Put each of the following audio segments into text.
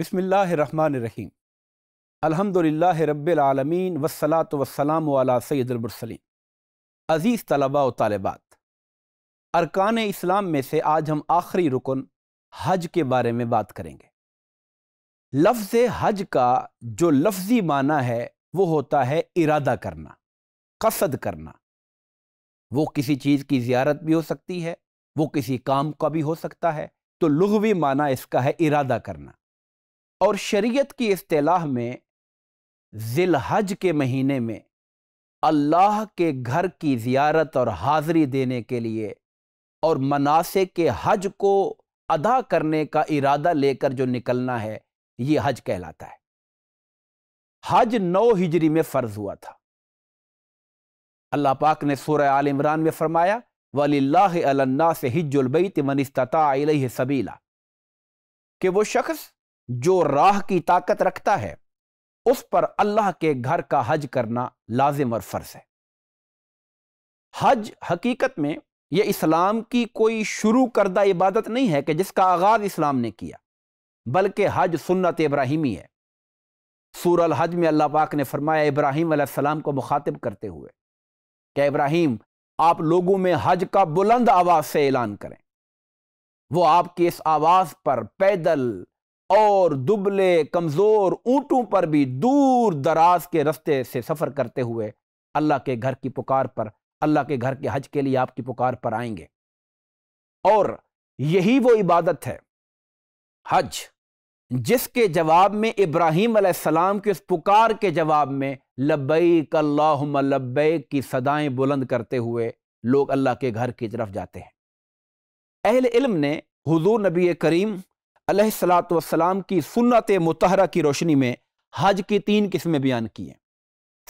बसमीम अलहमदिल्ला रबालमीन वसलात वसलाम सैदुलमरसलिन अज़ीज़ तलबा व तालबात अरकान इस्लाम में से आज हम आखिरी रुकन हज के बारे में बात करेंगे लफ्ज़ हज का जो लफ्ज़ी माना है वो होता है इरादा करना कसद करना वो किसी चीज़ की ज्यारत भी हो सकती है वो किसी काम का भी हो सकता है तो लुगवी माना इसका है इरादा करना और शरीयत की अतलाह में जिलहज के महीने में अल्लाह के घर की जियारत और हाज़री देने के लिए और मनासे के हज को अदा करने का इरादा लेकर जो निकलना है ये हज कहलाता है हज नौ हिजरी में फ़र्ज हुआ था अल्लाह पाक ने सूर्य आल इमरान में फरमाया वल्ला से हिजुलबई तमनस्ता सबीला कि वो शख्स जो राह की ताकत रखता है उस पर अल्लाह के घर का हज करना लाजिम और फर्ज है हज हकीकत में यह इस्लाम की कोई शुरू करदा इबादत नहीं है कि जिसका आगाज इस्लाम ने किया बल्कि हज सुन्नत इब्राहिमी है सूरल हज में अल्लाह पाक ने फरमाया इब्राहिम सलाम को मुखातिब करते हुए क्या इब्राहिम आप लोगों में हज का बुलंद आवाज़ से ऐलान करें वो आपकी इस आवाज़ पर पैदल और दुबले कमज़ोर ऊंटों पर भी दूर दराज के रस्ते से सफ़र करते हुए अल्लाह के घर की पुकार पर अल्लाह के घर के हज के लिए आपकी पुकार पर आएंगे और यही वो इबादत है हज जिसके जवाब में इब्राहीम सलाम की उस पुकार के जवाब में लब्बैक अल्लाहुम्मा लब्बैक की सदाएं बुलंद करते हुए लोग अल्लाह के घर की तरफ जाते हैं अहल इल्म ने हुजूर नबी करीम अलैहिस्सलाम की सुन्नत मतहरा की रोशनी में हज की तीन किस्में बयान की हैं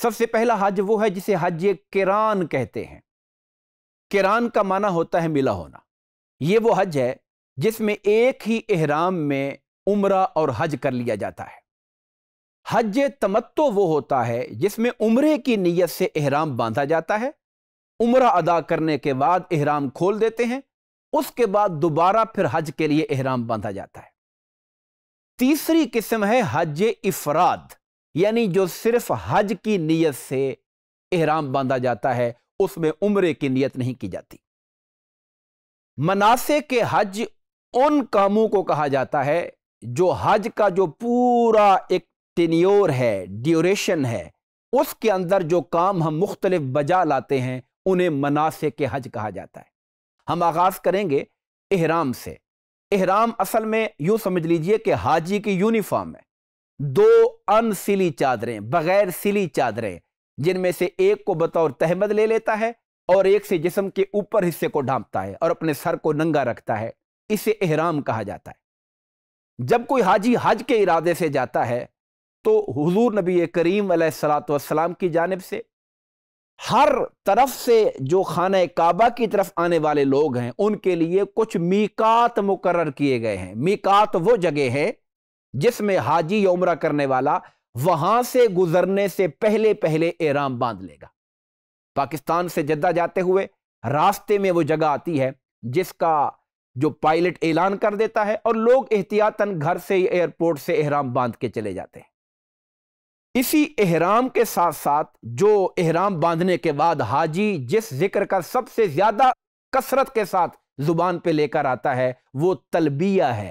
सबसे पहला हज वो है जिसे हज किरान कहते हैं किरान का माना होता है मिला होना ये वो हज है जिसमें एक ही एहराम में उम्र और हज कर लिया जाता है हज तमत्तो वो होता है जिसमें उम्र की नीयत से एहराम बांधा जाता है उम्र अदा करने के बाद एहराम खोल देते हैं उसके बाद दोबारा फिर हज के लिए एहराम बांधा जाता है तीसरी किस्म है हज इफराद यानी जो सिर्फ हज की नीयत से एहराम बांधा जाता है उसमें उम्र की नीयत नहीं की जाती मनासे के हज उन कामों को कहा जाता है जो हज का जो पूरा एक टेन्योर है ड्यूरेशन है उसके अंदर जो काम हम मुख्तलिफ बजा लाते हैं उन्हें मनासे के हज कहा जाता है हम आगाज़ करेंगे एहराम से एहराम असल में यूँ समझ लीजिए कि हाजी की यूनिफॉर्म है दो अन सिली चादरें बग़ैर सिली चादरें जिनमें से एक को बतौर तहमद ले लेता है और एक से जिसम के ऊपर हिस्से को ढांपता है और अपने सर को नंगा रखता है इसे एहराम कहा जाता है जब कोई हाजी हज के इरादे से जाता है तो हुजूर नबी करीम सलाम की जानब से हर तरफ से जो खाना काबा की तरफ आने वाले लोग हैं उनके लिए कुछ मीकात मुकर किए गए हैं मीकात वो जगह है जिसमें हाजी उम्र करने वाला वहां से गुजरने से पहले पहले एराम बांध लेगा पाकिस्तान से जद्दा जाते हुए रास्ते में वो जगह आती है जिसका जो पायलट ऐलान कर देता है और लोग एहतियातन घर से एयरपोर्ट से एहराम बांध के चले जाते हैं इसी एहराम के साथ साथ जो एहराम बांधने के बाद हाजी जिस जिक्र का सबसे ज़्यादा कसरत के साथ ज़ुबान पे लेकर आता है वो तलबिया है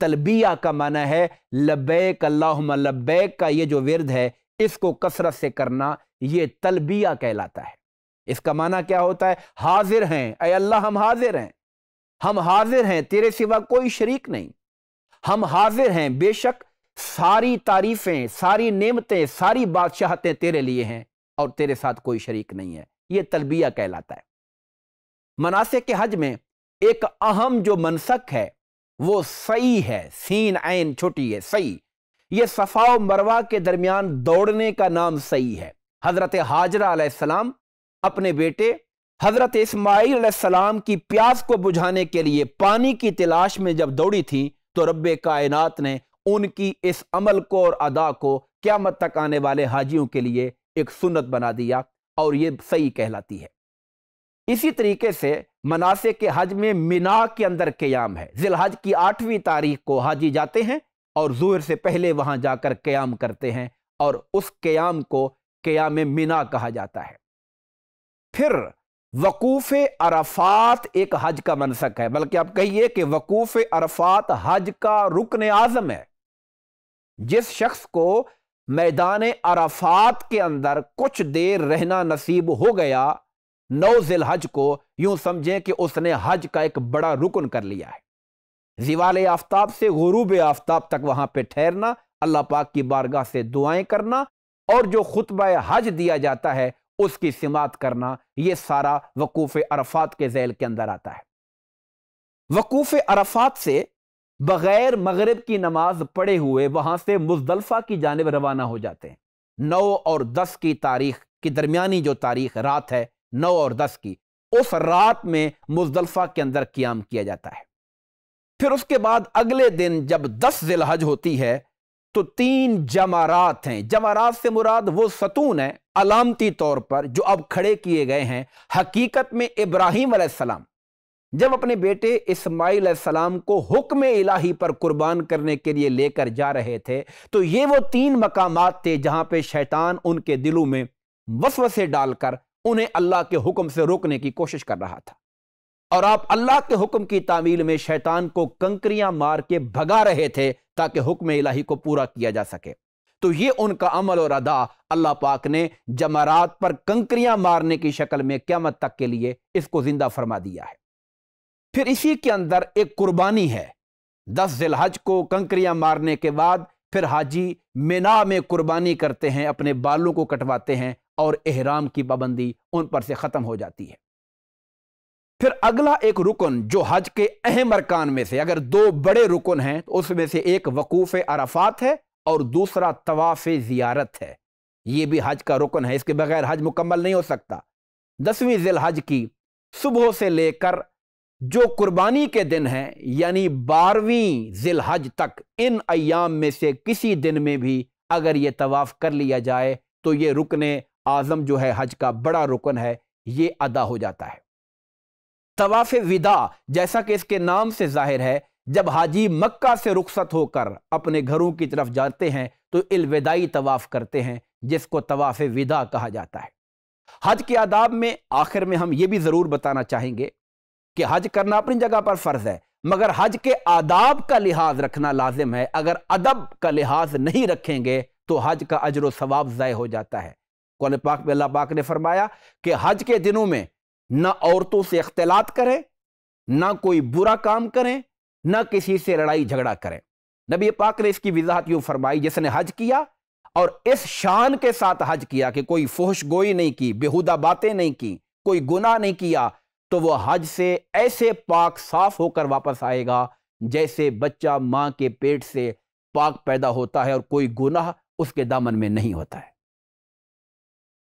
तलबिया का माना है लबैक अल्लाहुम्मा लबैक का ये जो विरद है इसको कसरत से करना ये तलबिया कहलाता है इसका माना क्या होता है हाजिर हैं अय अल्लाह हम हाजिर हैं हम हाजिर हैं तेरे सिवा कोई शरीक नहीं हम हाजिर हैं बेशक सारी तारीफें सारी नेमतें सारी बादशाहतें तेरे लिए हैं और तेरे साथ कोई शरीक नहीं है ये तलबिया कहलाता है मनासे के हज में एक अहम जो मनसक है वो सही है सीन ऐन छोटी है सही ये सफा मरवा के दरमियान दौड़ने का नाम सही है हजरत हाजरा सलाम अपने बेटे हजरत इस्माईल की प्यास को बुझाने के लिए पानी की तलाश में जब दौड़ी थी तो रब कायनात ने उनकी इस अमल को और अदा को क्यामत तक आने वाले हाजियों के लिए एक सुन्नत बना दिया और ये सही कहलाती है इसी तरीके से मनासे के हज में मिना के अंदर क्याम है जिलहज की आठवीं तारीख को हाजी जाते हैं और जोहर से पहले वहां जाकर क्याम करते हैं और उस क्याम को क्याम मिना कहा जाता है फिर वकूफ अरफात एक हज का मनसक है बल्कि आप कहिए कि वकूफ अरफात हज का रुकन आजम है जिस शख्स को मैदान अराफात के अंदर कुछ देर रहना नसीब हो गया नौ जिल हज को यूं समझें कि उसने हज का एक बड़ा रुकन कर लिया है जिवाल आफ्ताब से गुरूब आफ्ताब तक वहां पे ठहरना अल्लाह पाक की बारगाह से दुआएं करना और जो खुतब हज दिया जाता है उसकी सिमात करना यह सारा वकूफ़ अरफात के जैल के अंदर आता है वकूफ़ अरफात से बगैर मगरब की नमाज पढ़े हुए वहां से मुजदलफा की जानब रवाना हो जाते हैं नौ और दस की तारीख की दरमियानी जो तारीख रात है नौ और दस की उस रात में मुजदलफा के अंदर क्याम किया जाता है फिर उसके बाद अगले दिन जब दस जिलहज होती है तो तीन जमारात हैं जमारात से मुराद वो सतून है अलामती तौर पर जो अब खड़े किए गए हैं हकीकत में इब्राहिम सलाम जब अपने बेटे इस्माईल सलाम को हुक्म इलाही पर कुर्बान करने के लिए लेकर जा रहे थे तो ये वो तीन मकाम थे जहां पे शैतान उनके दिलों में वसवसे डालकर उन्हें अल्लाह के हुक्म से रोकने की कोशिश कर रहा था और आप अल्लाह के हुक्म की तामील में शैतान को कंकरियां मार के भगा रहे थे ताकि हुक्म इलाही को पूरा किया जा सके तो ये उनका अमल और अदा अल्लाह पाक ने जमारात पर कंकरियां मारने की शक्ल में क्यामत तक के लिए इसको जिंदा फरमा दिया है फिर इसी के अंदर एक कुर्बानी है दस जिलहज को कंकरियां मारने के बाद फिर हाजी मिना में कुर्बानी करते हैं अपने बालों को कटवाते हैं और एहराम की पाबंदी उन पर से ख़त्म हो जाती है फिर अगला एक रुकन जो हज के अहम अरकान में से अगर दो बड़े रुकन हैं तो उसमें से एक वकूफ़ अराफात है और दूसरा तवाफ़ ज़ियारत है ये भी हज का रुकन है इसके बगैर हज मुकम्मल नहीं हो सकता दसवीं हज की सुबह से लेकर जो कुर्बानी के दिन हैं यानी बारहवीं जिलहज तक इन अयाम में से किसी दिन में भी अगर ये तवाफ़ कर लिया जाए तो ये रुकन आज़म जो है हज का बड़ा रुकन है ये अदा हो जाता है तवाफ़ विदा जैसा कि इसके नाम से जाहिर है जब हाजी मक्का से रुखसत होकर अपने घरों की तरफ जाते हैं तो अलविदाई तवाफ़ करते हैं जिसको तवाफ़ विदा कहा जाता है हज के आदाब में आखिर में हम ये भी ज़रूर बताना चाहेंगे कि हज करना अपनी जगह पर फ़र्ज है मगर हज के आदाब का लिहाज रखना लाजिम है अगर अदब का लिहाज नहीं रखेंगे तो हज का अजर सवाब ज़ाय हो जाता है कौन पाक में अल्लाह पाक ने फरमाया कि हज के दिनों में ना औरतों से अख्तलात करें ना कोई बुरा काम करें ना किसी से लड़ाई झगड़ा करें नबी पाक ने इसकी वजाहत यूं फरमाई जिसने हज किया और इस शान के साथ हज किया कि कोई फोहश गोई नहीं की बेहुदा बातें नहीं की कोई गुनाह नहीं किया तो वह हज से ऐसे पाक साफ होकर वापस आएगा जैसे बच्चा माँ के पेट से पाक पैदा होता है और कोई गुनाह उसके दामन में नहीं होता है